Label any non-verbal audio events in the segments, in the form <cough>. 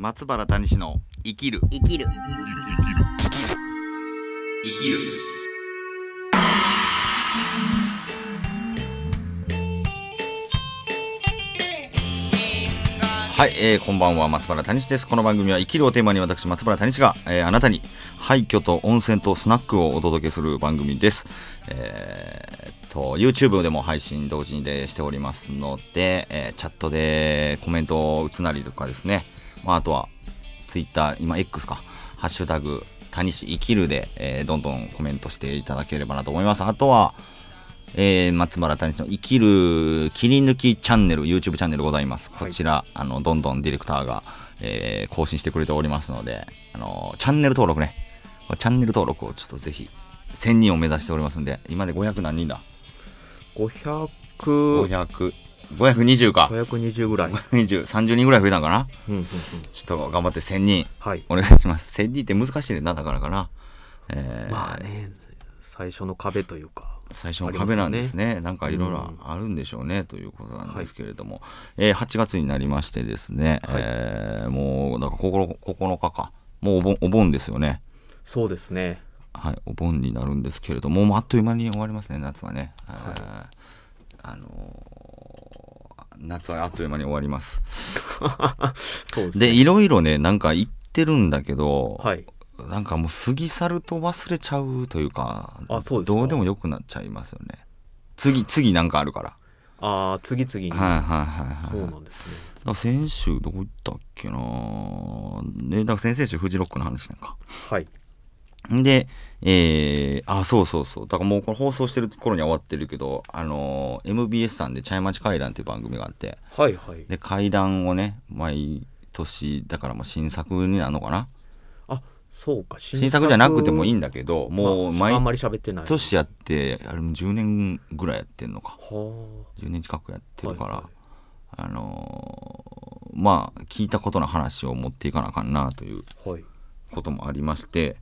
松原谷氏の生きる生きる生きる生きる生生ききるるはい、えー、こんばんは松原谷氏ですこの番組は生きるをテーマに私松原谷氏が、えー、あなたに廃墟と温泉とスナックをお届けする番組です、えー、と YouTube でも配信同時にでしておりますので、えー、チャットでコメントを打つなりとかですねまあ、あとは、ツイッター、今 X か、ハッシュタグ、谷氏生きるで、えー、どんどんコメントしていただければなと思います。あとは、えー、松原谷氏の生きる切り抜きチャンネル、YouTube チャンネルございます。こちら、はい、あの、どんどんディレクターが、えー、更新してくれておりますので、あのチャンネル登録ね、チャンネル登録をちょっとぜひ、1000人を目指しておりますんで、今で500何人だ ?500、500 520か520ぐらい3 0人ぐらい増えたんかな、うんうんうん、ちょっと頑張って1000人、はい、お願いします1000人って難しいねなだからかな、えー、まあね最初の壁というか最初の壁なんですね、ね、なんかいろいろあるんでしょうね、うん、ということなんですけれども、はい、えー、8月になりましてですね、はい、えー、もうだから9日かもうお盆お盆ですよねそうですねはい、お盆になるんですけれども、もうあっという間に終わりますね、夏はね。はい、あのー夏はあっという間に終わります。<laughs> そうで、ね、いろいろね、なんか言ってるんだけど、はい、なんかもう過ぎ去ると忘れちゃうというか、あそうですどうでもよくなっちゃいますよね。次、次なんかあるから。ああ、次々に。はいはいはいはい。そうなんですね。だ先週どこ行ったっけなね、だから先々週フジロックの話なんか。はい。で、えー、あ、そうそうそう。だからもうこの放送してる頃には終わってるけど、あのー、MBS さんで「茶屋町怪談」っていう番組があって、はいはい。で、怪談をね、毎年、だからもう新作になるのかな。あ、そうか、新作新作じゃなくてもいいんだけど、もう毎年やって、あれも10年ぐらいやってんのか。は10年近くやってるから、はいはい、あのー、まあ、聞いたことの話を持っていかなあかんなということもありまして、はい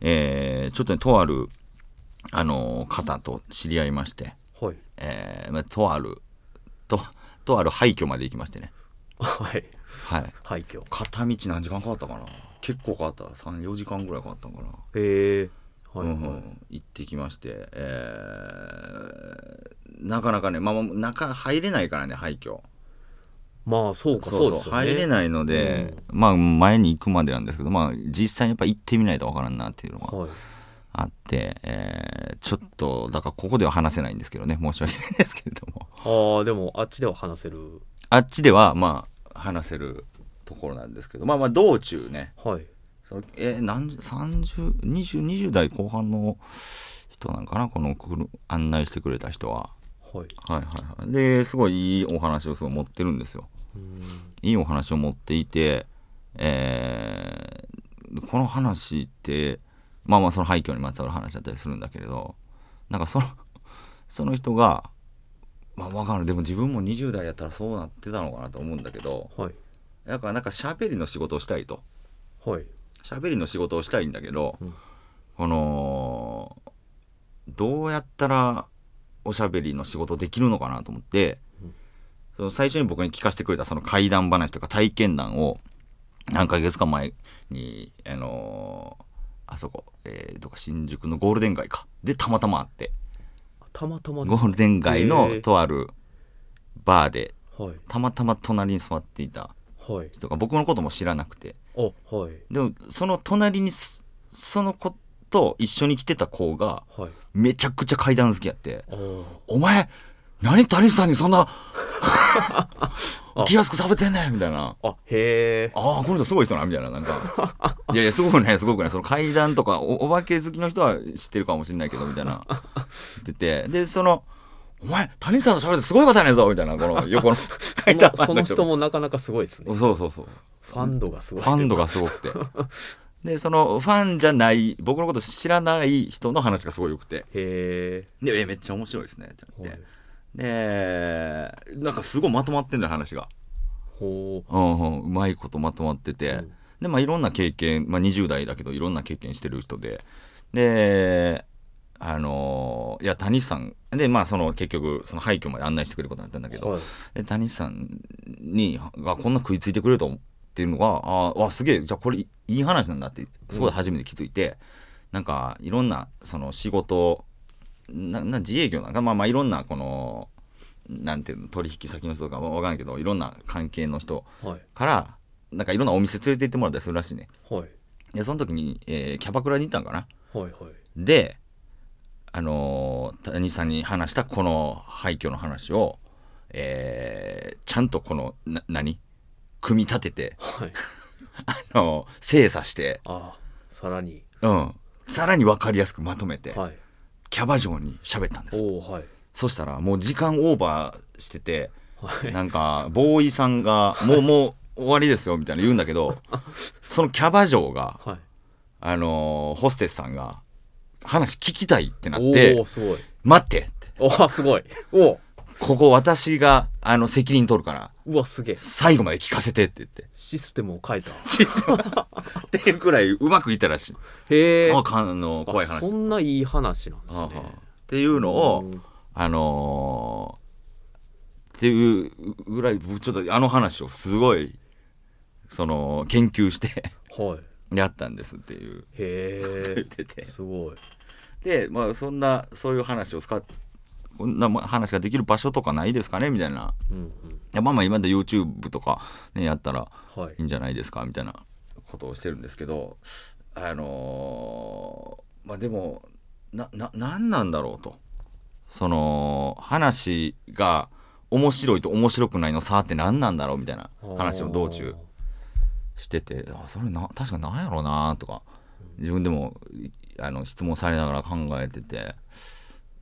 えー、ちょっと、ね、とある、あの方と知り合いまして、はいえーまあ、とあるととある廃墟まで行きましてねはい、はい、廃墟片道何時間かかったかな結構かかった34時間ぐらいかかったんかなへえはい、はいうんうん、行ってきまして、えー、なかなかね、まあ、中入れないからね廃墟まあそうかそうです、ね、入れないので、うん、まあ前に行くまでなんですけど、まあ、実際にやっぱ行ってみないと分からんなっていうのが。はあって、えー、ちょっとだからここでは話せないんですけどね申し訳ないですけれどもああでもあっちでは話せるあっちではまあ話せるところなんですけどまあまあ道中ねはいそえー、何3020 20代後半の人なんかなこの案内してくれた人は、はい、はいはいはいですごいいいお話をそう持ってるんですよいいお話を持っていて、えー、この話ってまあまあその廃墟にまつわる話だったりするんだけれどなんかその <laughs> その人がまあ分かるでも自分も20代やったらそうなってたのかなと思うんだけど、はい、だからなんかしゃべりの仕事をしたいと。はいしゃべりの仕事をしたいんだけど、うん、このどうやったらおしゃべりの仕事できるのかなと思ってその最初に僕に聞かせてくれたその怪談話とか体験談を何ヶ月か前に、あのー、あそこ、えー、どか新宿のゴールデン街か。で、たまたま会って。たまたまゴールデン街のとあるバーで、たまたま隣に座っていた人が僕のことも知らなくて。はい、でも、その隣に、その子と一緒に来てた子が、めちゃくちゃ階段好きやって、お前、何谷さんにそんな <laughs> 気安く食べてんねんみたいなあへえああこの人すごい人なみたいななんか <laughs> いやいやすごくないすごくないその階段とかおお化け好きの人は知ってるかもしれないけどみたいな言っててでそのお前、谷さんと喋ってすごいことやねんぞみたいな、この横の <laughs> その人もなかなかすごいですね。そうそうそう。ファンドがすごい。ファンドがすごくて。で、そのファンじゃない、僕のこと知らない人の話がすごいよくて。へえ。え、めっちゃ面白いですねって言って。で、なんかすごいまとまってんだよ、話が。ほう。うんうん、うまいことまとまってて。うん、で、まあいろんな経験、まあ20代だけどいろんな経験してる人で。で、あのー、いや、谷さん、で、まあ、その、結局、その廃墟まで案内してくれることになったんだけど、はい、で谷さんに、がこんな食いついてくれると思っていうのが、ああ、すげえ、じゃあこれいい話なんだって、すごい初めて気づいて、うん、なんか、いろんな、その、仕事なな自営業なんか、まあまあいろんなこの、なんていうの、取引先の人とかもわからんけど、いろんな関係の人から、はい、なんかいろんなお店連れて行ってもらったりするらしいね。はい。で、その時に、えー、キャバクラに行ったんかな。はいはい。で、あのー、谷さんに話したこの廃墟の話を、えー、ちゃんとこの、な、何組み立てて、はい。<laughs> あのー、精査して。ああ、さらに。うん。さらに分かりやすくまとめて。はい。キャバ嬢に喋ったんです、はい、そしたらもう時間オーバーしてて、はい、なんかボーイさんが「もう <laughs> もう終わりですよ」みたいな言うんだけど <laughs> そのキャバ嬢が、はい、あのホステスさんが話聞きたいってなって「待って」って。おすごいおここ私が、あの、責任取るから、うわ、すげえ。最後まで聞かせてって言って。システムを変えた。システムっていうくらいうまくいったらしい。へえ。そうか、あの、怖い話。そんないい話なんですね。はっていうのを、あのー、っていうぐらい、ちょっとあの話をすごい、その、研究してはい、やったんですっていう。へえ。<laughs> 言ってて。すごい。で、まあ、そんな、そういう話を使って、こんな話ができる場所とかないですかねみたいな、うんうん、まあまあ今で YouTube とか、ね、やったらいいんじゃないですか、はい、みたいなことをしてるんですけどあのー、まあでもなな何なんだろうとその話が面白いと面白くないの差って何なんだろうみたいな話を道中しててあそれな確か何やろうなとか自分でもあの質問されながら考えてて。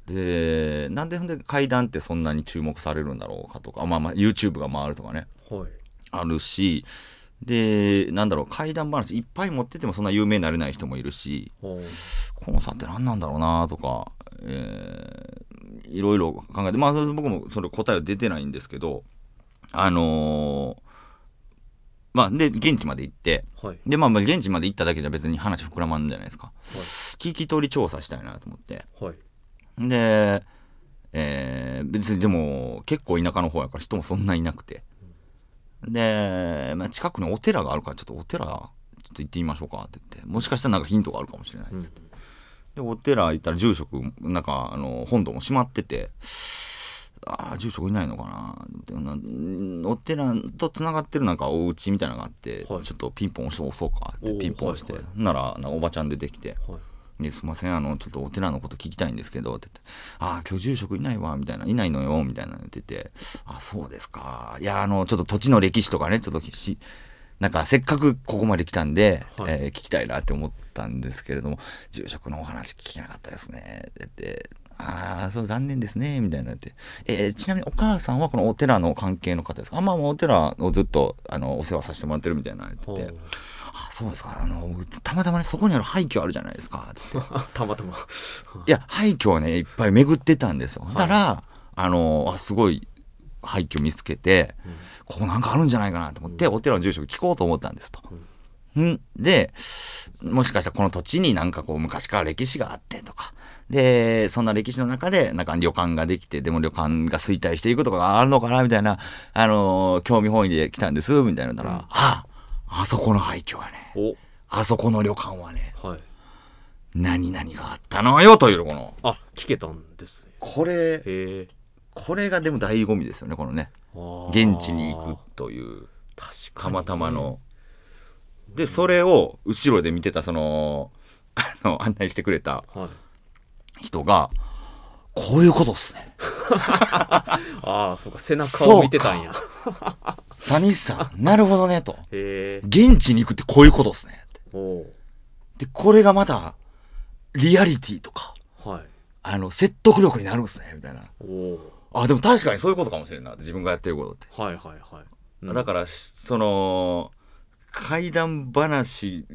でなんで階段ってそんなに注目されるんだろうかとか、まあ、まあ YouTube が回るとかね、はい、あるしでなんだろう怪談話いっぱい持っててもそんな有名になれない人もいるしこの差って何なんだろうなとか、えー、いろいろ考えてまあ僕もそれ答えは出てないんですけどあのー、まあで現地まで行って、はい、でまあ現地まで行っただけじゃ別に話膨らまんじゃないですか、はい、聞き取り調査したいなと思って、はい、で、えー、別にでも結構田舎の方やから人もそんないなくて。で、まあ、近くにお寺があるからちょっとお寺ちょっと行ってみましょうかって言ってもしかしたらなんかヒントがあるかもしれないっつって、うん、でお寺行ったら住職なんかあの本堂も閉まっててああ住職いないのかなってお寺とつながってるなんかお家みたいなのがあって、はい、ちょっとピンポン押して押そうかってピンポン押して、はいはい、ならおばちゃん出てきて。はいですいません、あの、ちょっとお寺のこと聞きたいんですけど、って言って、ああ、居住職いないわ、みたいな、いないのよ、みたいな言ってて、あ、そうですか。いや、あの、ちょっと土地の歴史とかね、ちょっとし、なんかせっかくここまで来たんで、はい、えー、聞きたいなって思ったんですけれども、住職のお話聞けなかったですね、って言って、ああ、そう、残念ですね、みたいになって。えー、ちなみにお母さんはこのお寺の関係の方ですかあ、まあ、お寺をずっと、あの、お世話させてもらってるみたいな言ってて。あ、そうですか。あの、たまたまね、そこにある廃墟あるじゃないですか。ったまたま。いや、廃墟をね、いっぱい巡ってたんですよ。はい、たら、あの、あ、すごい、廃墟見つけて、うん、ここなんかあるんじゃないかなと思って、うん、お寺の住職聞こうと思ったんですと。うん、で、もしかしたらこの土地になんかこう昔から歴史があってとか、で、そんな歴史の中で、なんか旅館ができて、でも旅館が衰退していくとかがあるのかなみたいな、あのー、興味本位で来たんです、みたいなのら、うん、あ、あそこの廃墟はね、あそこの旅館はね、はい、何々があったのよというこの。あ、聞けたんですね。これ、これがでも醍醐味ですよね、このね。現地に行くという、たまたまの。で、それを後ろで見てた、その、あの、案内してくれた、はい人が、こういうことですね。<laughs> ああ、そうか、背中を見てたんや。谷さん、なるほどね、と。現地に行くってこういうことですね。で、これがまた、リアリティとか、はい、あの、説得力になるんですね、みたいな。あ、でも確かにそういうことかもしれんな、自分がやってることって。はいはいはい。うん、だから、その、怪談話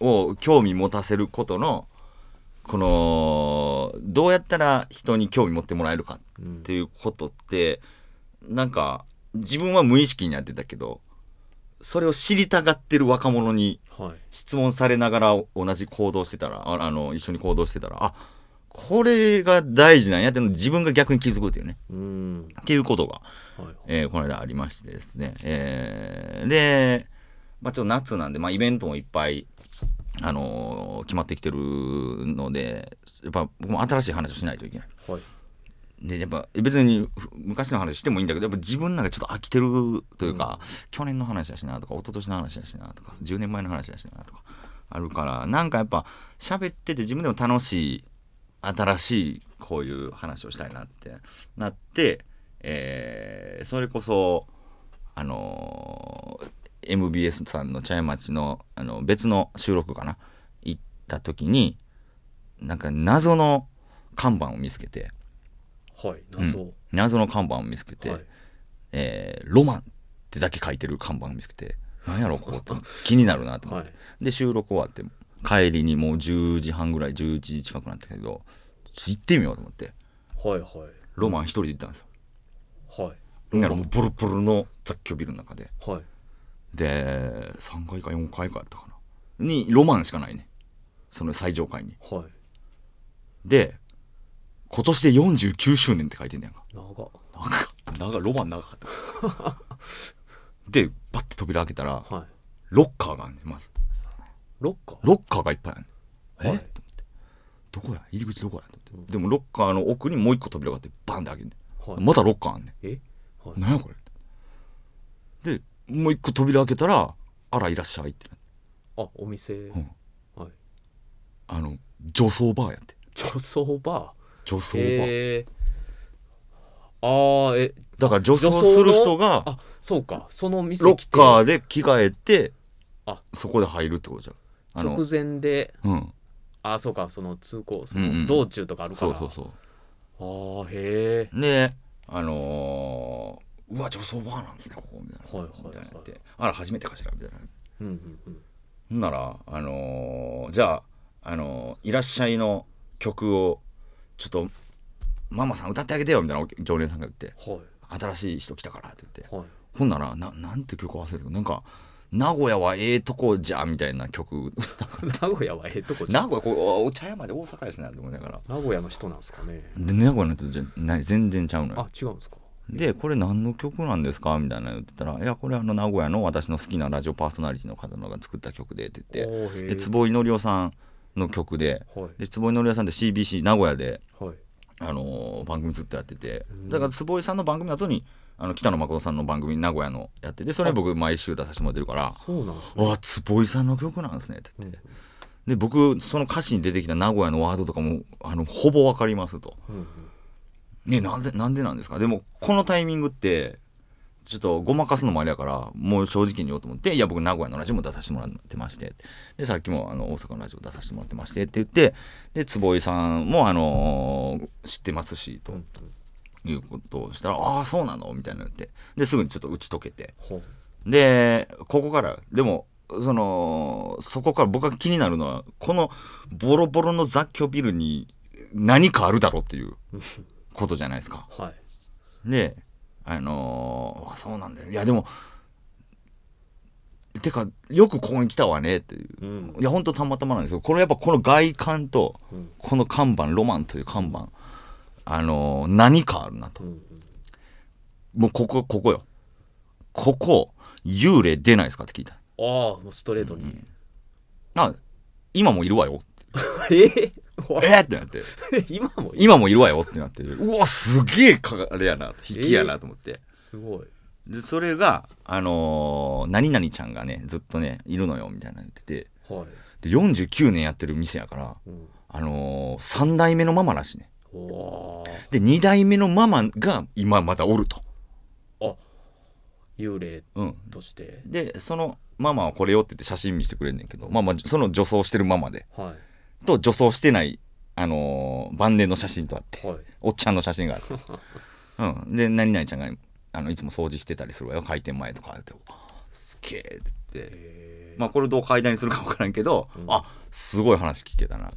を興味持たせることの、このどうやったら人に興味持ってもらえるかっていうことって、うん、なんか自分は無意識にやってたけどそれを知りたがってる若者に質問されながら同じ行動してたらあの一緒に行動してたらあこれが大事なんやって自分が逆に気づくっていうね。うんっていうことが、はい、えー、この間ありましてですね。えー、で、まあ、ちょっと夏なんで、まあ、イベントもいっぱいあの決まってきてるのでやっぱ僕も新しい話をしないといけない。はいでやっぱ別に昔の話してもいいんだけどやっぱ自分なんかちょっと飽きてるというか、うん、去年の話やしなとか一昨年の話やしなとか10年前の話やしなとかあるからなんかやっぱ喋ってて自分でも楽しい新しいこういう話をしたいなってなって、えー、それこそあのー MBS さんの茶屋町のあの別の収録かな行った時になんか謎の看板を見つけて、はい謎、うん、謎の看板を見つけて、はい、えー、ロマンってだけ書いてる看板を見つけて何やろここって気になるなと思って、はい、で収録終わって帰りにもう10時半ぐらい11時近くなったけど行ってみようと思ってはいはいロマン一人で行ったんですよはいなんうボロボロの雑居ビルの中で、はい、で3回か4回かやったかなにロマンしかないねその最上階に、はい、で今年で49周年って書いてんねやんか長長ロマン長かった <laughs> でバッて扉開けたら、はい、ロッカーがあんねまずロッカーロッカーがいっぱいあんねんえ、はい、と思ってどこや入り口どこやと思って、うん、でもロッカーの奥にもう一個扉があってバンって開けんねん、はい、またロッカーあんねんえ、はい、何やこれもう一個扉開けたら「あらいらっしゃい」ってあお店、うんはいあの女装バーやって女装バ女装バー、へえあーえだから女装する人があそうかその店ロッカーで着替えてあそこで入るってことじゃん直前でうんあそうかその通行その道中とかあるかそら、うそうそああへえねえあのーうわ女装バーなんですねここみたいな、はいみたいってあら初めてかしらみたいな、うんうんうん、ならあのーじゃあ、あのーいらっしゃい」の曲をちょっとママさん歌ってあげてよみたいな常連さんが言っては「新しい人来たから」って言って、はいほんならななんて曲忘れてるなんか「名古屋はええとこじゃ」みたいな曲 <laughs> 名古屋はええとこじゃ名古屋ここお茶屋まで大阪やしなと思いながら名古屋の人なんですかねで名古屋の人じゃない全然ちゃうのよあ違うんですかで、これ何の曲なんですかみたいな言ってたら、いや、これあの名古屋の私の好きなラジオパーソナリティの方のが作った曲でって言って、で坪井りおさんの曲で、で坪井りおさんって CBC 名古屋で、はい、あのー、番組ずっとやってて、だから坪井さんの番組の後に、あの北野誠さんの番組名古屋のやっててそれ僕毎週出させてもらってるから「そうなんす坪井さんの曲なんですね」って言って、うん、で僕その歌詞に出てきた名古屋のワードとかもあのほぼ分かりますと、ううんねなんでなんでなんですかでもこのタイミングってちょっとごまかすのもあれやからもう正直に言おうと思っていや僕名古屋のラジオも出させてもらってましてでさっきもあの大阪のラジオ出させてもらってましてって言ってで坪井さんも、あのー、知ってますしと。いうことをしたら「ああそうなの?」みたいになってですぐにちょっと打ち解けてでここからでもそのそこから僕が気になるのはこのボロボロの雑居ビルに何かあるだろうっていう <laughs> ことじゃないですか。はい、であのー、あそうなんだよいやでもてかよくここに来たわねっていう、うん、いや本当たまたまなんですけどこのやっぱこの外観と、うん、この看板ロマンという看板あのー、何かあるなと、うんうん、もうここここよここ幽霊出ないですかって聞いたああもうストレートに、うん、あ今もいるわよ <laughs> ええってなって <laughs> 今も今もいるわよってなってうわすげえかあれやな引きやなと思って、すごいでそれが、あのー、何々ちゃんがねずっとねいるのよみたいな言ってて、はい、で49年やってる店やから、うん、あのー、3代目のママらしいねで2代目のママが今またおるとあ幽霊として、うん、でそのママはこれよって言って写真見せてくれんねんけどまあまあその女装してるママで、はいと女装してない、あのー晩年の写真とあって、はいおっちゃんの写真があって。<laughs> うん、で、何々ちゃんがあのいつも掃除してたりするわよ、開店前とかって。すげえって言って。まあ、これどう階段にするか分からんけど、あすごい話聞けたな、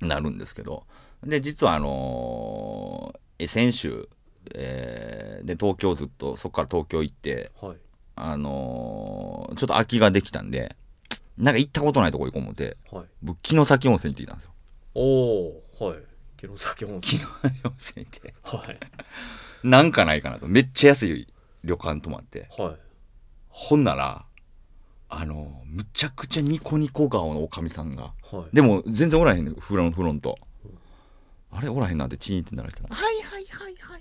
なるんですけどで実はあのーえ先週、えーで東京ずっとそこから東京行って、はいあのーちょっと空きができたんでなんか行ったことないとこ行こう思って、はい、僕城崎温泉って行ったんですよおおはい城崎温泉城崎温泉ってはいなんかないかなとめっちゃ安い旅館泊まって、はい、ほんならあのむちゃくちゃニコニコ顔のおかみさんが、はい、でも全然おらへんねフロフロント、あれおらへんなんてチーンって鳴らしてたはいはいはいは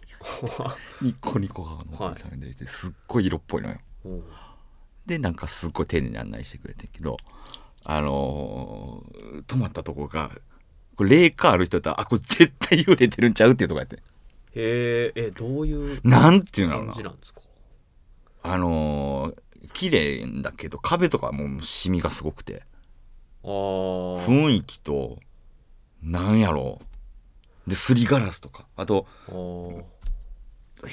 い <laughs> ニコニコ顔のおかみさんが出てはい、すっごい色っぽいのよ、うんでなんかすっごい丁寧に案内してくれてんけどあのー、泊まったとこがこれ霊感ある人だったらあこれ絶対揺れてるんちゃうっていうとこやってへえどういうなんていうのなあのー、綺麗だけど壁とかもうシミがすごくて雰囲気となんやろうですりガラスとかあと部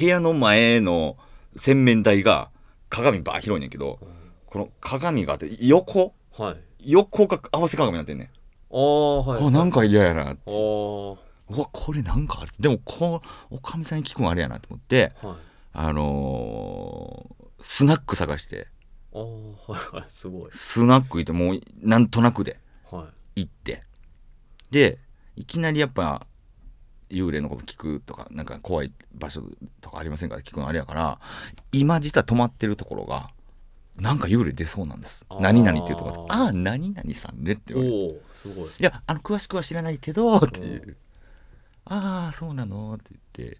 屋の前の洗面台が鏡ば広いねんけど、この鏡があって横、はい、横が合わせ鏡になってんねんああはいあなんか嫌やなってうわこれなんかでもこうおかみさんに聞くんあれやなと思って、はい、あのー、スナック探してあはいはいすごいスナック行ってもうなんとなくで行って、はい、でいきなりやっぱ幽霊のこと聞くとかなんか怖い場所とかありませんから聞くのあれやから今実は止まってるところがなんか幽霊出そうなんです何々っていうとこああ何々さんねって言われるすごいいやあの詳しくは知らないけどっていうああそうなのって言って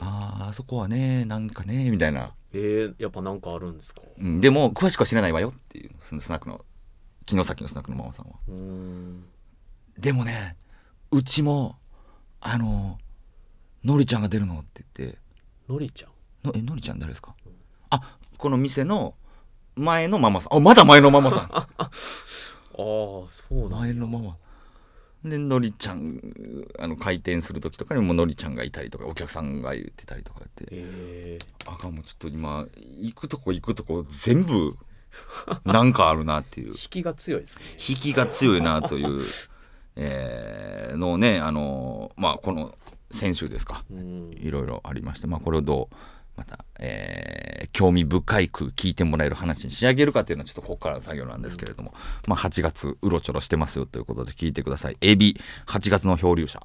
あああそこはねなんかねみたいなえー、やっぱなんかあるんですか、うん、でも詳しくは知らないわよっていうそのスナックの城崎のスナックのママさんはでもねうちもあののりちゃんが出るのって言ってのりちゃんのえのりちゃん誰ですかあこの店の前のママさんあまだ前のママさん <laughs> ああそうなん前のママでのりちゃんあの回転する時とかにものりちゃんがいたりとかお客さんが言ってたりとかって、えあかんもちょっと今行くとこ行くとこ全部なんかあるなっていう <laughs> 引きが強いですね引きが強いなというえー、のね、あのー、まあ、この先週ですか、いろいろありまして、まあ、これをどうまた、えー、興味深く聞いてもらえる話に仕上げるかというのはちょっとここからの作業なんですけれども、まあ、8月うろちょろしてますよということで聞いてください。エビ8月の漂流者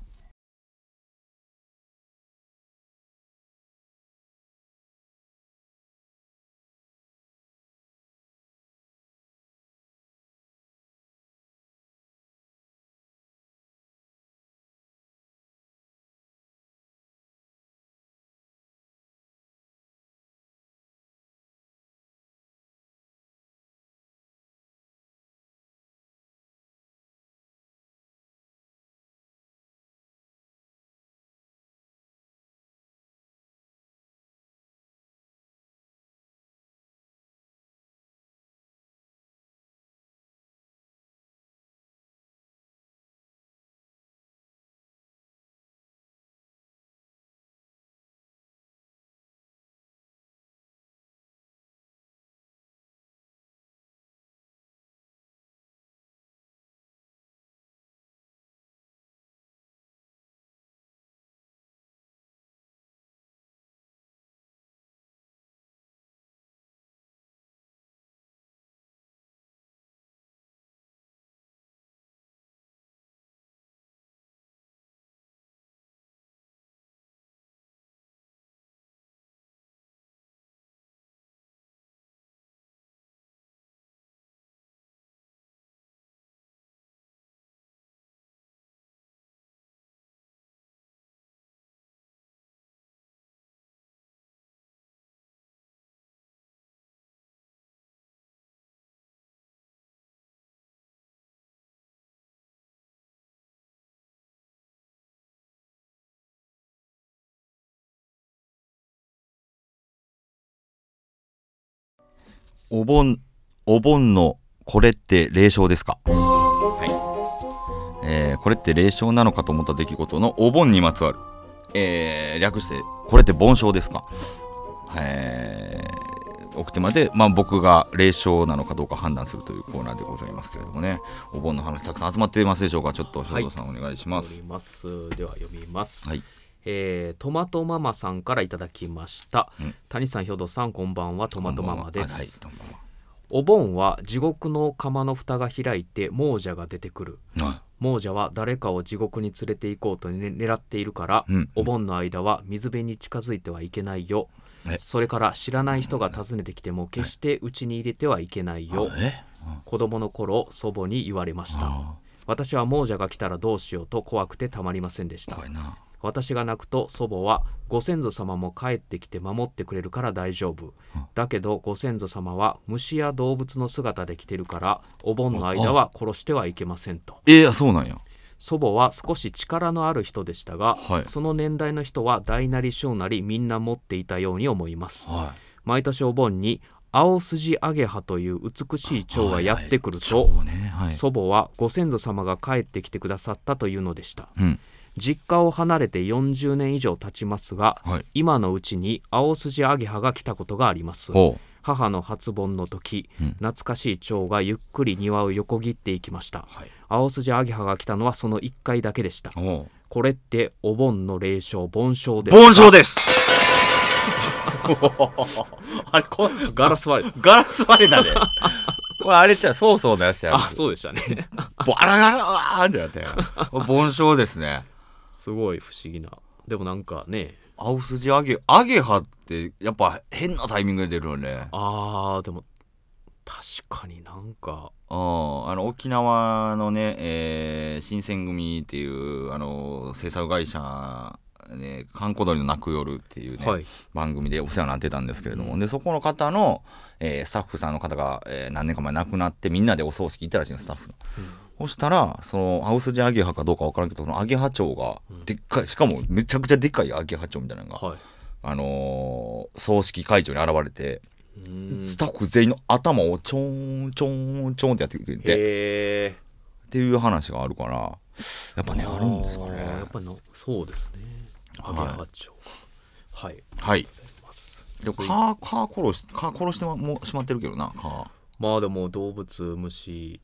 お盆、お盆のこれって霊障ですかはい。えー、これって霊障なのかと思った出来事のお盆にまつわる。えー、略して、これって盆障ですかえー、送ってまで、まあ、僕が霊障なのかどうか判断するというコーナーでございますけれどもね、お盆の話たくさん集まっていますでしょうか、ちょっと、はい、藤さんお願いします。では読みます。はいえー、トマトママさんからいただきました、うん、谷さん兵頭さんこんばんはトマトママです、はい、お盆は地獄の釜の蓋が開いて亡者が出てくる、うん亡者は誰かを地獄に連れて行こうと、ね、狙っているから、うんうん、お盆の間は水辺に近づいてはいけないよそれから知らない人が訪ねてきても決して家に入れてはいけないよ子供の頃祖母に言われました私は亡者が来たらどうしようと怖くてたまりませんでした私が泣くと祖母はご先祖様も帰ってきて守ってくれるから大丈夫だけどご先祖様は虫や動物の姿で来てるからお盆の間は殺してはいけませんとええー、そうなんや祖母は少し力のある人でしたが、はい、その年代の人は大なり小なりみんな持っていたように思います、はい、毎年お盆に青筋アゲハという美しい蝶がやってくると、はいはいねはい、祖母はご先祖様が帰ってきてくださったというのでした、うん実家を離れて40年以上経ちますが、はい、今のうちに青筋アゲハが来たことがあります母の初盆の時、うん、懐かしい蝶がゆっくり庭を横切っていきました、はい、青筋アゲハが来たのはその1回だけでしたこれってお盆の霊障盆障です盆障です <laughs> あれこガラス割れガラス割れだね <laughs> これあれじゃそうそうのやつやあそうでしたねバラガラーってなったよ <laughs> 盆障ですねすごい不思議なでもなんかね青筋アゲアゲハってやっぱ変なタイミングで出るよねあーでも確かになんかあの沖縄のね、えー、新選組っていうあの制作会社ね「かんこ鳥の泣く夜」っていうね、はい、番組でお世話になってたんですけれども、うん、でそこの方の、えー、スタッフさんの方が、えー、何年か前亡くなってみんなでお葬式行ったらしいのスタッフの。うんそしたらそのハウスジアゲハかどうか分からんけどそのアゲハチョウがでっかい、しかもめちゃくちゃでっかいアゲハチョウみたいなのが、はい、あのー、葬式会場に現れてスタッフ全員の頭をちょんちょんちょんってやってくれてっていう話があるからやっぱねあるんですかねやっぱのそうですねアゲハチョウはい、はい、でも蚊殺し蚊殺してもしまってるけどな蚊まあでも動物虫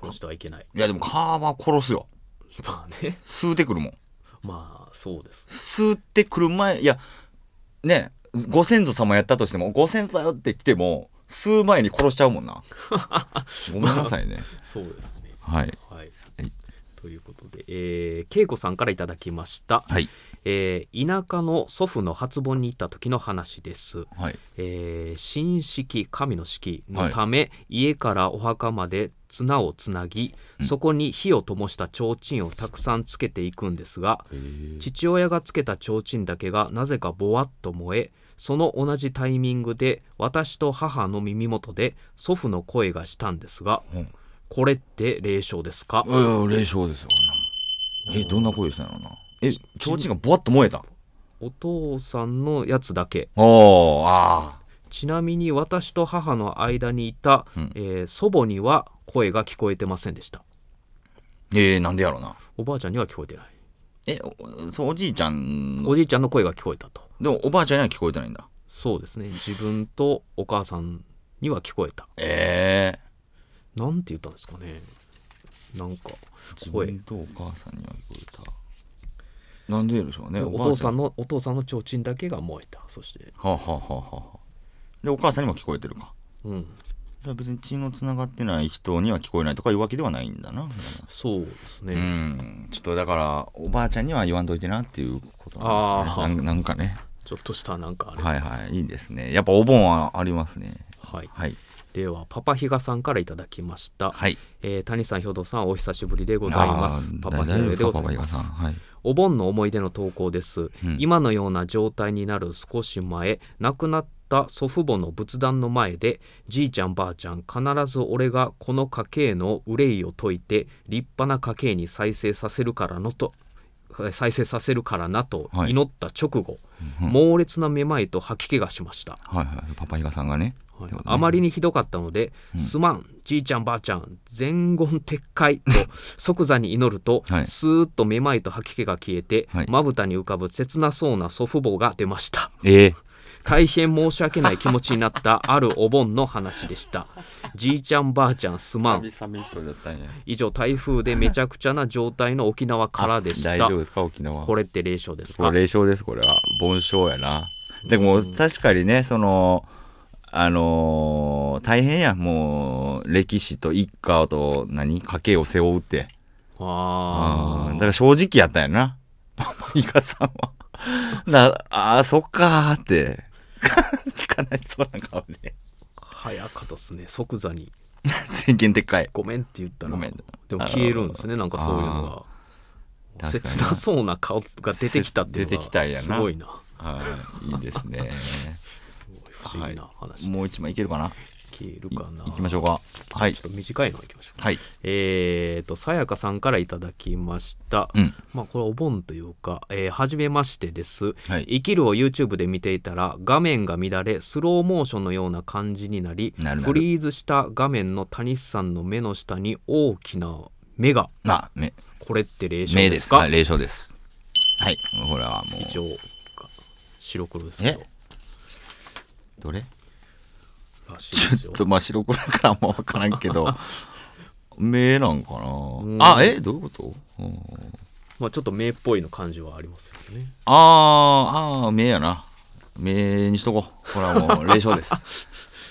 殺してはいけないいやでも蚊は殺すよまあね吸うてくるもんまあそうです、ね、吸ってくる前いやねご先祖様やったとしてもご先祖だよって来ても吸う前に殺しちゃうもんな <laughs> ごめんなさいね、まあ、そうですねはい、はい、ということで、えー、恵子さんからいただきました、はいえー、田舎の祖父の初盆に行った時の話です、はいえー、神式神の式のため、はい、家からお墓まで綱をつなぎ、そこに火を灯した提灯をたくさんつけていくんですが、父親がつけた提灯だけがなぜかぼわっと燃え、その同じタイミングで私と母の耳元で祖父の声がしたんですが、うん、これって霊障ですかいやいや霊障ですよ。え、どんな声でしたのなえ、提灯がぼわっと燃えたお父さんのやつだけ。おああ。ちなみに私と母の間にいた、うん、えー、祖母には声が聞こえてませんでしたえー、なんでやろうなおばあちゃんには聞こえてないえおおじいちゃんおじいちゃんの声が聞こえたとでもおばあちゃんには聞こえてないんだそうですね自分とお母さんには聞こえたええー、なんて言ったんですかねなんか声自分とお母さんには聞こえたなんででしょうねお父さんのお父さんの提灯だけが燃えたそしてはあ、はははあ、でお母さんにも聞こえてるかうんゃあ別に血のつながってない人には聞こえないとかいうわけではないんだなそうですねうんちょっとだからおばあちゃんには言わんといてなっていうことなんですねなんかねちょっとしたなんかあれはいはいいいですねやっぱお盆はありますねはい、はい、ではパパヒガさんからいただきました、はいえー、谷さん兵頭さんお久しぶりでございますパパヒガでございますはい、お盆の思い出の投稿です、うん、今のような状態になる少し前亡くなったった祖父母の仏壇の前でじいちゃんばあちゃん必ず俺がこの家系の憂いを解いて立派な家系に再生させるからのと再生させるからなと祈った直後、はいうん、猛烈なめまいと吐き気がしました、はいはい、パパガさんがね、はい、あまりにひどかったので、うん、すまんじいちゃんばあちゃん全言撤回と即座に祈ると、すスーッとめまいと吐き気が消えてまぶたに浮かぶ切なそうな祖父母が出ました、えー大変申し訳ない気持ちになった <laughs> あるお盆の話でしたじいちゃんばあちゃんすまん以上台風でめちゃくちゃな状態の沖縄からでした大丈夫ですか沖縄これって霊障ですか霊障ですこれは盆障やなでも確かにねそのあのー、大変やもう歴史と一家と何家計を背負うってああだから正直やったんやなパパ <laughs> イカさんはだ <laughs> ああそっかーって悲しそうな顔で。早かったっすね、即座に。宣言でっかい。ごめんって言ったら。ごめん。でも消えるんですね、なんかそういうのが。切なそうな顔が出てきたっていうのが。出てきたすごいな。はい、いいですね。<laughs> すごい不思議な話、はい、もう一枚いけるかな。消えるかな。いきましょうか。はい。ちょっと短いのいきましょう。はい。えっ、ー、と、さやかさんからいただきました。うん、まあ、これお盆というか、えー、はじめましてです、はい。生きるを YouTube で見ていたら、画面が乱れ、スローモーションのような感じになり、なるなるフリーズした画面の谷さんの目の下に大きな目が。あ、目。これって霊障ですか目です。霊障です。はい。これはもう。白黒ですけど。どれちょっと真っ白これからもん分からんけど <laughs> 目なんかなあえどういうこと、まあ、ちょっと目っぽいの感じはありますよねああ目やな目にしとこうこれはもう冷勝です <laughs>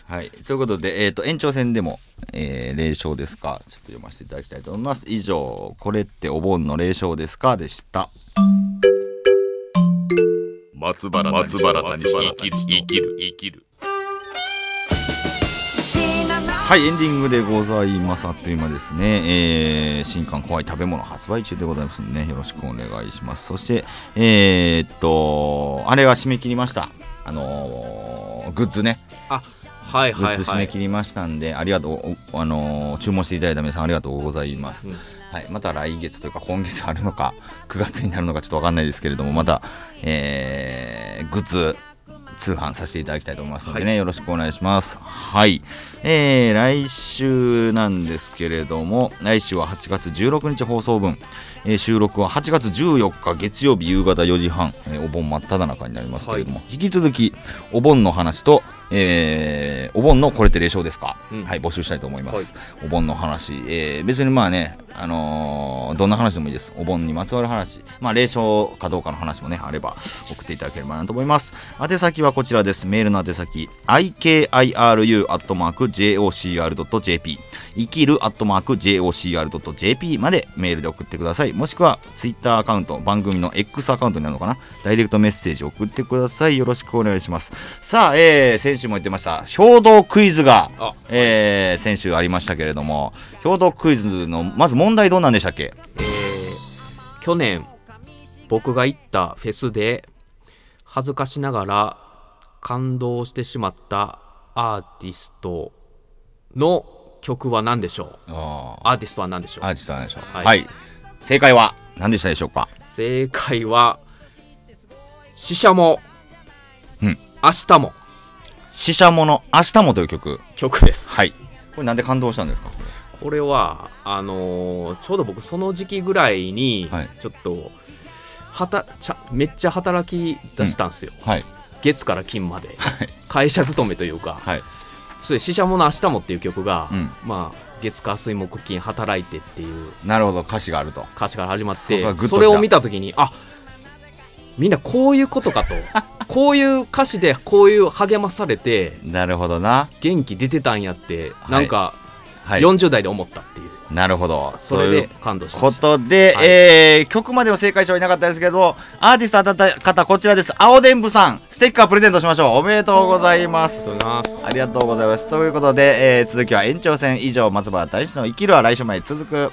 はい、ということで、えーと、延長戦でも、えー、霊障ですかちょっと読ませていただきたいと思います以上「これってお盆の霊障ですか?」でした松原松原谷生きる生きる生きるはいエンディングでございますあっという間ですね、えー、新刊怖い食べ物発売中でございますので、ね、よろしくお願いしますそしてえー、っとあれは締め切りましたあのー、グッズねあはいはい、はい、グッズ締め切りましたんでありがとうあのー、注文していただいた皆さんありがとうございます、うん、はい、また来月というか今月あるのか9月になるのかちょっとわかんないですけれどもまた、えー、グッズ通販させていただきたいと思いますのでね、はい、よろしくお願いします。はい、えー、来週なんですけれども、来週は8月16日放送分、えー、収録は8月14日月曜日夕方4時半、えー、お盆真っ只中になりますけれども、はい、引き続きお盆の話とえー、お盆のこれって霊障ですか、うん、はい、募集したいと思います。はい、お盆の話、えー、別にまあね、あのー、どんな話でもいいです。お盆にまつわる話、まあ、霊障かどうかの話もね、あれば送っていただければなと思います。宛先はこちらです。メールの宛先、ikiru.jocr.jp、生きる .jocr.jp までメールで送ってください。もしくは、ツイッターアカウント、番組の X アカウントになるのかなダイレクトメッセージ送ってください。よろしくお願いします。さあ、えー、先週も言ってました、衝動クイズが、えー、先週ありましたけれども、衝動クイズの、まず問題どうなんでしたっけえー、去年、僕が行ったフェスで、恥ずかしながら感動してしまったアーティストの曲は何でしょうアーティストは何でしょうアーティストは何でしょう、はい、はい、正解は何でしたでしょうか正解は死者も、うん、明日も死者もの明日もという曲曲ですはいこれなんで感動したんですかこれはあのーちょうど僕その時期ぐらいにちょっとはたちゃめっちゃ働き出したんですよ、はい月から金まではい会社勤めというかはいそれ「死者もの明日も」っていう曲が、うんまあ月火水木金働いてっていうなるほど歌詞があると歌詞から始まってときそれを見た時にあみんなこういうことかと <laughs> こういう歌詞でこういう励まされてなるほどな元気出てたんやってなんか40代で思ったっていう、はいはい、なるほどそれで感動しましたことで、はい、えー、曲までの正解者はいなかったですけどアーティスト当たった方こちらです青伝部さんステッカープレゼントしましょうおめでとうございますありがとうございますということで、えー、続きは延長戦以上松原大志の「生きるは来週まで続く」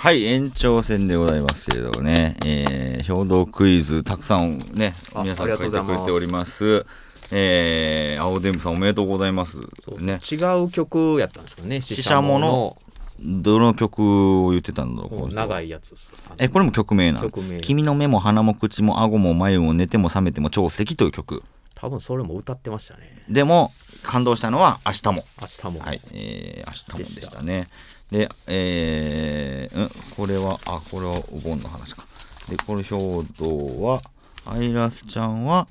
はい、延長戦でございますけれどもね、えー、兵道クイズ、たくさんね、皆さん書いてくれております。えー、青デンさんおめでとうございますね、違う曲やったんですかね死者ものどの曲を言ってたんだろう長いやつえこれも曲名なの「君の目も鼻も口も顎も眉も寝ても覚めても超咳という曲多分それも歌ってましたねでも感動したのは明日も明日もはい、えー、明日もでしたねでえー、うんこれはあこれはお盆の話かでこれ兵頭はアイラスちゃんは、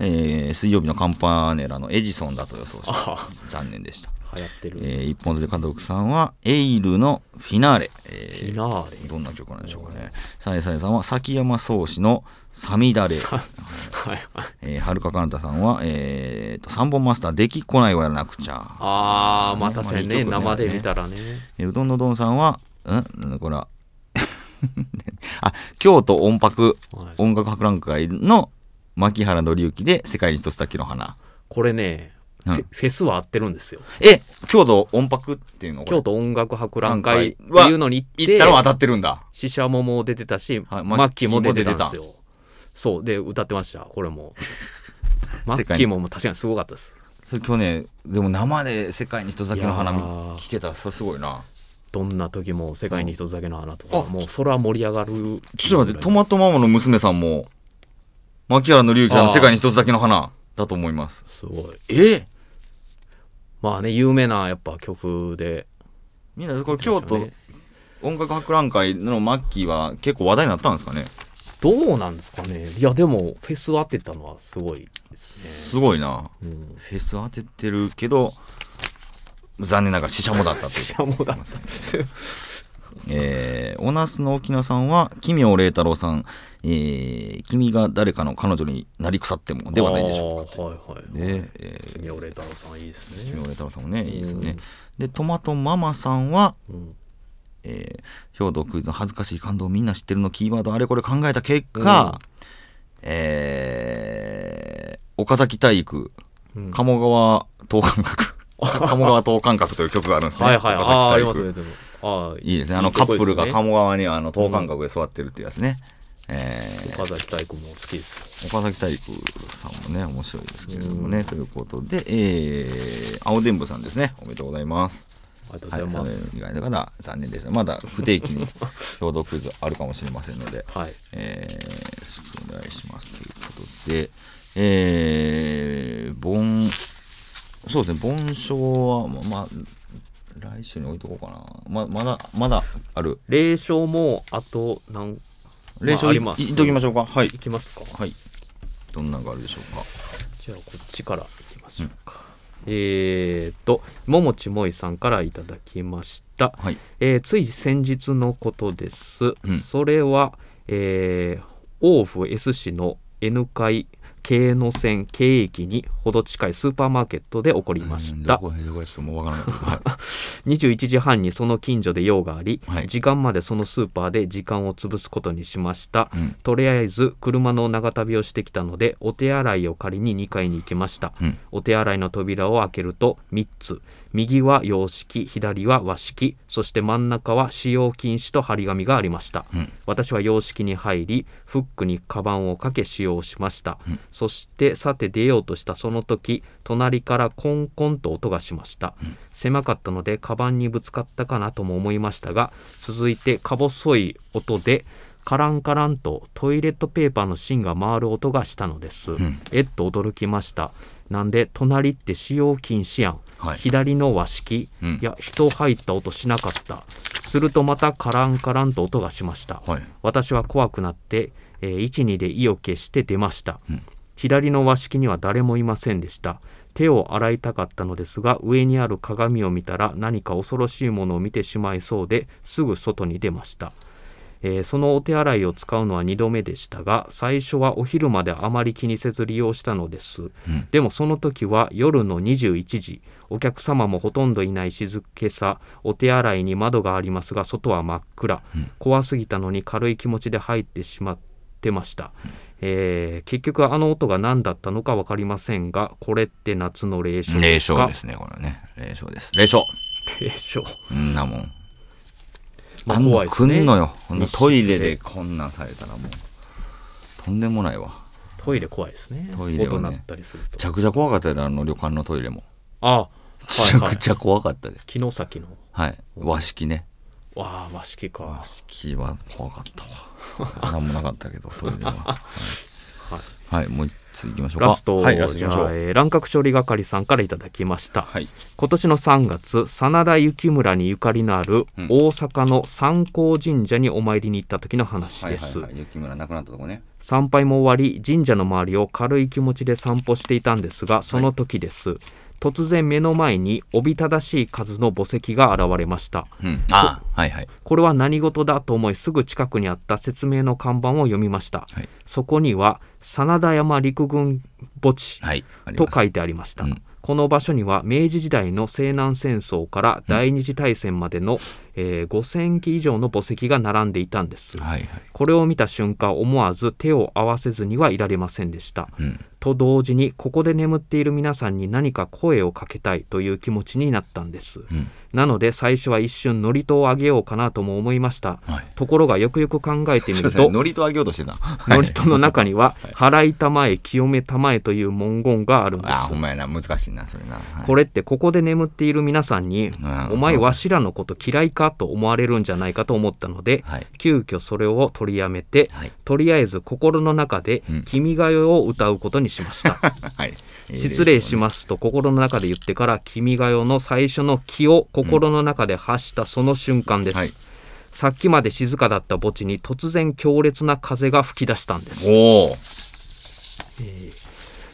えー、水曜日のカンパネラのエジソンだと予想して残念でした流行ってる、えー、一本で監督さんは「エイル」のフィナーレ、えー、フィナーレどんな曲なんでしょうかねさえさえさんは崎山壮志の「さみだれ」はいはいえはるかかなたさんは、えーと、3本マスターできっこないをやらなくちゃああ、まあ確かにね、ね、生で見たらね、えー、うどんのどんさんはんこれは <laughs> あ京都音楽、音楽博覧会の牧原紀之で「世界に一つだけの花」これね、うん、フェスは合ってるんですよえ京都音博っていうの京都音楽博覧会っていうのに行って行ったの当たってるんだ死者もも出てたし、はい、マッキーも出てたんですよそうで歌ってましたこれも <laughs> マッキーもも確かにすごかったですそれ去年でも生で「世界に一つだけの花見」聞けたらそれすごいなどんな時も「世界に一つだけの花」とか、もうそれは盛り上がるちょっと待ってトマトママの娘さんも牧原紀之さんの「世界に一つだけの花」だと思いますすごいえまあね有名なやっぱ曲でみんなこれ京都音楽博覧会のマッキーは結構話題になったんですかねどうなんですかねいやでもフェス当てたのはすごいですねすごいな、うん、フェス当ててるけど残念ながら死者もだったという死者もだったえー、おなすの沖縄さんは奇妙麗太郎さん、えー、君が誰かの彼女になり腐ってもではないでしょうかはいはいはえー、奇妙麗太郎さんいいですね奇妙麗太郎さんもねいいですね、うん、でトマトママさんは、うんえー、兵藤クイズの恥ずかしい感動みんな知ってるのキーワードあれこれ考えた結果、うん、えー、岡崎体育、うん、鴨川等間隔、<laughs> 鴨川等間隔という曲があるんですね。はいはい、岡崎体育。あいいですね。あのカップルが鴨川にあの等間隔で座ってるっていうやつね。うん、えー、岡崎体育も好きです。岡崎体育さんもね、面白いですけれどもね。ということで、えー、青伝部さんですね。おめでとうございます。りがとうございます。以外残念です。まだ不定期に消同クイズあるかもしれませんので、はい、えー、お願いしますということで、えー、盆、そうですね、盆章は、まあ、来週に置いとこうかな。ままだ、まだある。霊障もあと何、霊障、まあ、いいっときましょうか。はい。いきますか。はい。どんなのがあるでしょうか。じゃあ、こっちからいきましょうか。うんえー、っと桃地萌さんからいただきました、はい、えー、つい先日のことです、うん、それは、えー、王府 S 氏の N 会京野線京駅にほど近いスーパーマーケットで起こりました、21 <laughs> 時半にその近所で用があり、はい、時間までそのスーパーで時間を潰すことにしました、うん、とりあえず車の長旅をしてきたのでお手洗いを借りに2階に行きました、うん、お手洗いの扉を開けると3つ右は洋式左は和式そして真ん中は使用禁止と張り紙がありました、私は洋式に入りフックにカバンをかけ使用しました、そしてさて出ようとしたその時隣からコンコンと音がしました、うん、狭かったのでカバンにぶつかったかなとも思いましたが続いてか細い音でカランカランとトイレットペーパーの芯が回る音がしたのです、うん、えっと驚きましたなんで隣って使用禁止やん、はい、左の和式、うん、いや人入った音しなかったするとまたカランカランと音がしました、はい、私は怖くなって、えー、12で意を決して出ました、うん、左の和式には誰もいませんでした。手を洗いたかったのですが、上にある鏡を見たら何か恐ろしいものを見てしまいそうで、すぐ外に出ました。えー、そのお手洗いを使うのは2度目でしたが最初はお昼まであまり気にせず利用したのです、うん、でもその時は夜の21時お客様もほとんどいない静けさお手洗いに窓がありますが外は真っ暗、うん、怖すぎたのに軽い気持ちで入ってしまってました、うんえー、結局あの音が何だったのか分かりませんが、これって夏の霊障です霊障ですね、これね。霊障です。霊障霊障。んなもん。まあ、ん怖いのです来ねんのよ。トイレでこんなんされたらもう、とんでもないわ。トイレ怖いですね。トイレね音鳴ったりするめちゃくちゃ怖かったで、あの旅館のトイレも。あ、めちゃくちゃ怖かったで。木の先の。はい。和式ね。わあ和式か和式は怖かったわ何もなかったけどトイレは、はい、はい、もう一ついきましょうかラスト、はい、じゃあ、えー、乱獲処理係さんからいただきました、はい、今年の3月真田幸村にゆかりのある大阪の三光神社にお参りに行った時の話です、幸村亡くなったとこね参拝も終わり神社の周りを軽い気持ちで散歩していたんですがその時です、突然目の前におびただしい数の墓石が現れました、うん、あはいはい、これは何事だと思いすぐ近くにあった説明の看板を読みました、はい、そこには真田山陸軍墓地、はい、と書いてありました、うん、この場所には明治時代の西南戦争から第二次大戦までの、うん、えー、5000基以上の墓石が並んでいたんです、はいはい、これを見た瞬間思わず手を合わせずにはいられませんでした、うんと同時にここで眠っている皆さんに何か声をかけたいという気持ちになったんです、うん、なので最初は一瞬祝詞をあげようかなとも思いました、はい、ところがよくよく考えてみると祝詞あげようとしてた祝詞 <laughs> の中には「払いたまえ清めたまえ」という文言があるんですあほんな難しいなそれな、はい、これってここで眠っている皆さんに「お前わしらのこと嫌いか?」と思われるんじゃないかと思ったので、はい、急遽それを取りやめて、とりあえず心の中で「君が代」を歌うことににしました。<laughs> はい、失礼しますと心の中で言ってから「君が代」の最初の「気」を心の中で発したその瞬間です、うんはい、さっきまで静かだった墓地に突然強烈な風が吹き出したんですお、ー、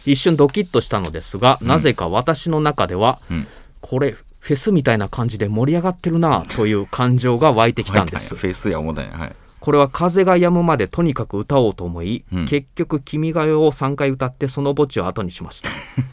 一瞬ドキッとしたのですが、うん、なぜか私の中では、うん、これフェスみたいな感じで盛り上がってるなという感情が湧いてきたんです。<laughs> フェスや思ったんや、はいこれは風が止むまでとにかく歌おうと思い、うん、結局「君が代」を3回歌ってその墓地を後にしました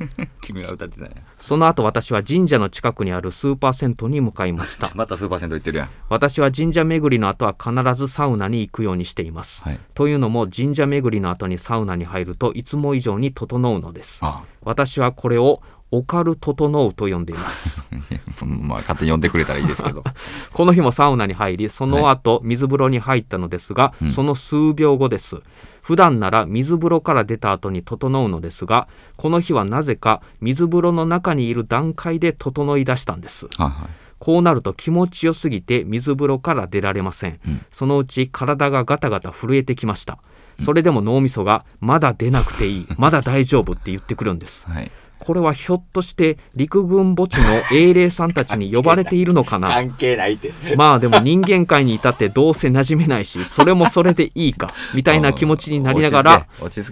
<laughs> 君が歌ってたねその後私は神社の近くにあるスーパー銭湯に向かいました <laughs> またスーパー銭湯行ってるやん私は神社巡りの後は必ずサウナに行くようにしています、はい、というのも神社巡りの後にサウナに入るといつも以上に整うのです私はこれをオカルトとノウと呼んでいます <laughs> まあ勝手に呼んでくれたらいいですけど <laughs> この日もサウナに入りその後、水風呂に入ったのですが、うその数秒後です普段なら水風呂から出た後に整うのですがこの日はなぜか水風呂の中にいる段階で整い出したんです、はいはい、こうなると気持ちよすぎて水風呂から出られません、うん、そのうち体がガタガタ震えてきましたそれでも脳みそがまだ出なくていいまだ大丈夫って言ってくるんです、はいこれはひょっとして陸軍墓地の英霊さんたちに呼ばれているのかな関係ないってまあでも人間界に至ってどうせ馴染めないしそれもそれでいいか <laughs> みたいな気持ちになりながら水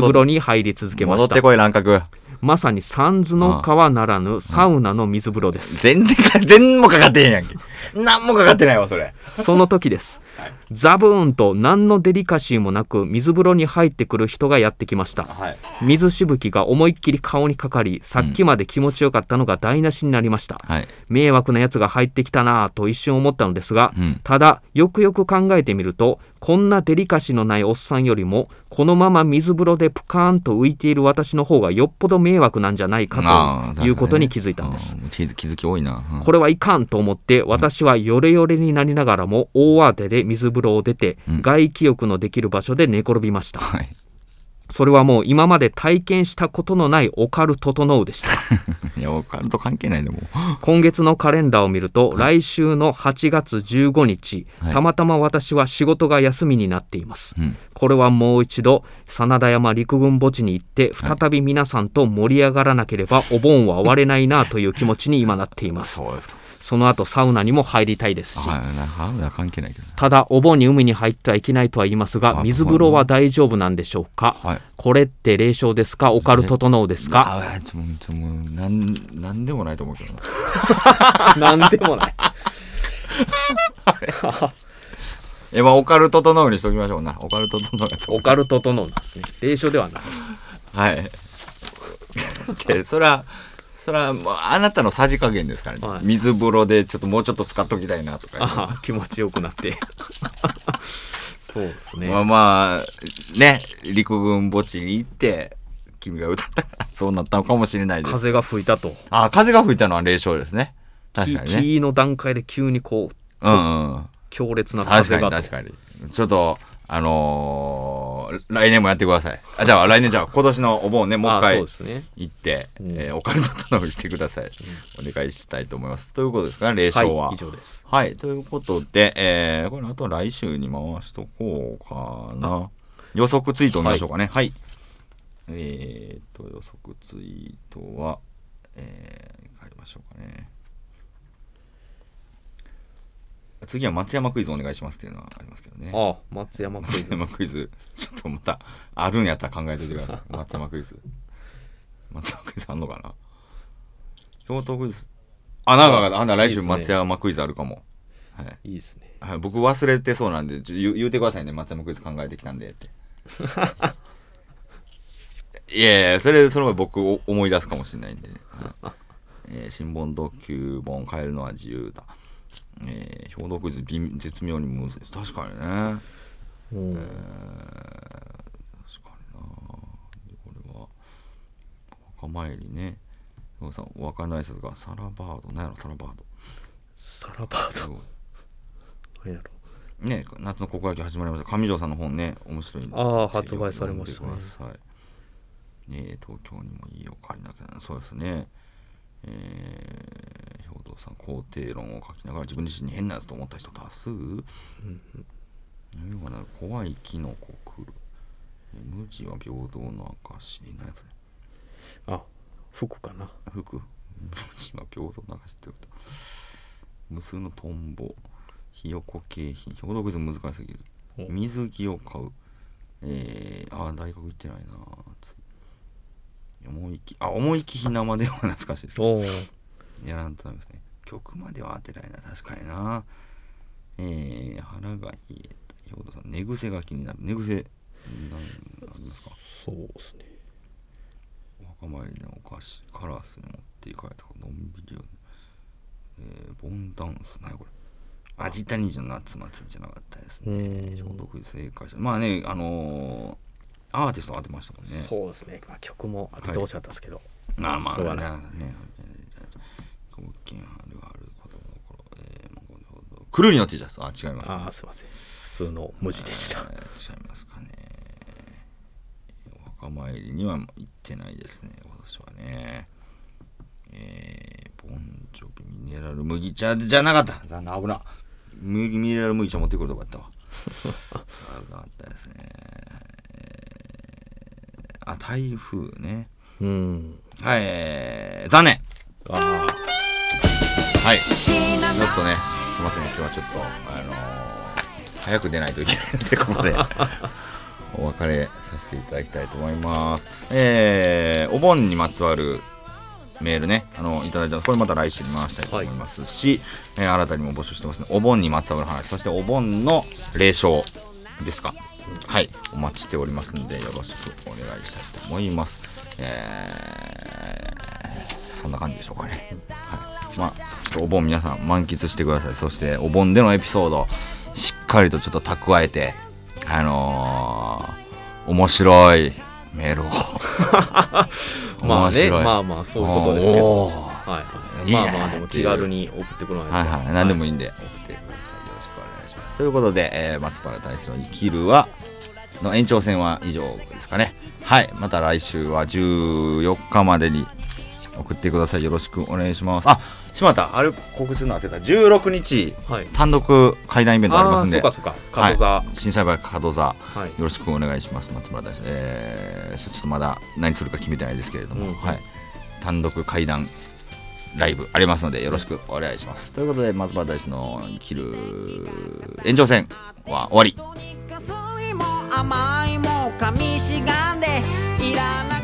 風呂に入り続けましたまさにサンズの川ならぬサウナの水風呂です、全然全もかかってへんやんけ何もかかってないわそれその時ですザブーンと何のデリカシーもなく水風呂に入ってくる人がやってきました、はい、水しぶきが思いっきり顔にかかりさっきまで気持ちよかったのが台無しになりました、うん、迷惑なやつが入ってきたなぁと一瞬思ったのですが、うん、ただよくよく考えてみるとこんなデリカシーのないおっさんよりもこのまま水風呂でプカーンと浮いている私の方がよっぽど迷惑なんじゃないかということに気づいたんです、ね、気づき多いな、うん、これはいかんと思って私はヨレヨレになりながらも大慌てでで水風呂を出て、外気浴のできる場所で寝転びました、はい、それはもう今まで体験したことのないオカルトとのうでした <laughs> いやオカルト関係ないでも <laughs> 今月のカレンダーを見ると、来週の8月15日、はい、たまたま私は仕事が休みになっています、うん、これはもう一度真田山陸軍墓地に行って再び皆さんと盛り上がらなければお盆は終われないなという気持ちに今なっています <laughs> そうですかその後サウナにも入りたいですしただお盆に海に入ってはいけないとは言いますが水風呂は大丈夫なんでしょうか、これって霊障ですかオカルトとのうですかなんでもないと思うけどな <laughs> なんでもないえまあオカルトとのうにしときましょうなオカルトとのうオカルトとのうですね霊障ではないはいそれはそれはもうあなたのさじ加減ですからね、はい、水風呂でちょっともうちょっと使っときたいなとか <laughs> 気持ちよくなってそうですねまあまあね陸軍墓地に行って君が歌ったからそうなったのかもしれないです風が吹いたとああ風が吹いたのは霊障ですね確かに、ね、木の段階で急にこう、うんうん、強烈な風が確かに確かにちょっとあのー、来年もやってください。あ、じゃあ来年じゃあ今年のお盆ね、もう一回行って、ねうん、えー、お金の頼みしてください。お願いしたいと思います。ということですかね、霊障は。はい、以上です。はい、ということで、えー、これあと来週に回しとこうかな。予測ツイート見でしょうかね。はい。はい、えー、っと、予測ツイートは、えー、変えましょうかね。次は松山クイズお願いしますっていうのはありますけどね。ああ、松山クイズ。松山クイズ。ちょっとまた、あるんやったら考えといてください。<laughs> 松山クイズ。松山クイズあんのかな京都クイズ。あ、なんか、あんな来週松山クイズあるかも。いいね、はい。いいっすね。はい、僕忘れてそうなんで言、言うてくださいね。松山クイズ考えてきたんでって。<laughs> いやいや、それ、その前僕思い出すかもしれないんで、ね。はい、えー、新聞特急本変えるのは自由だ。えー、氷毒図絶妙にむずい確かにね、うんえー、確かになこれは墓参りねおさんおい挨拶がサラバード何やろサラバードサラバード何やろね、夏の高校野球始まりました上条さんの本ね面白いんでああ発売されましたね、ね、東京にもいいお借りなきゃそうですねえー、兵頭さん肯定論を書きながら自分自身に変なやつと思った人多数、うん、怖いキノコ来る無地は平等の証何やそれあ服かな服無地は平等の証ってこと無数のトンボひよこ景品兵頭クイズ難しすぎる水着を買うえー、ああ大学行ってないな次思いきあ思いきひなまでは懐かしいですやらんとダメですね曲までは当てないな確かになえー、腹が冷えた兵頭さん寝癖が気になる寝癖何ありますかそうですねお墓参りのお菓子カラスに持っていかれたのんびりよ、えー、ボンダンスなこれアジタニジの夏祭りじゃなかったですね。ちょう正解者。まあね、あのーアーティスト当てましたもんねそうですね、まあ、曲も当ててほしかったですけど、はい、あまあねね貢あるある子供の頃えー、くるになってじゃあ違います、ね、あすいません普通の文字でした違いますかねお墓参りには行ってないですね今年はねえー、ボンジョビミネラル麦茶じゃなかった残念危な麦ミネラル麦茶持ってくるとこやったわ危なかったですねあ、台風ね。うん。はい、えー、残念あはい。ちょっとね、すみません、今日はちょっと、あのー、早く出ないといけないので、ここで。お別れさせていただきたいと思います。えー、お盆にまつわるメールね、あの、いただいたこれまた来週に回したいと思いますし、はい、えー、新たにも募集してますね。お盆にまつわる話、そしてお盆の霊障ですか。はい、お待ちしておりますので、よろしくお願いしたいと思います。えー、そんな感じでしょうかね。はい。まあ、ちょっとお盆皆さん満喫してください。そして、お盆でのエピソード、しっかりとちょっと蓄えて、あのー、面白いメールを。<laughs> まあね、まあまあ、そういうことですけど。はい、まあまあ、でも気軽に送ってくるのは、はいはい、何でもいいんで。はいということで、えー、松原大将に切るは、の延長戦は以上ですかね。はい。また来週は14日までに送ってください。よろしくお願いします。あ、しまった。あれ告知するの忘れた。16日、はい、単独会談イベントありますんで。そうかそうか。角座。はい、震災橋角座、はい、よろしくお願いします。松原大将。えー、ちょっとまだ何するか決めてないですけれども、うん、はい。単独会談ライブありますのでよろしくお願いします。ということで、松原大師の切る延長戦は終わり。甘いも噛みしがんでいらない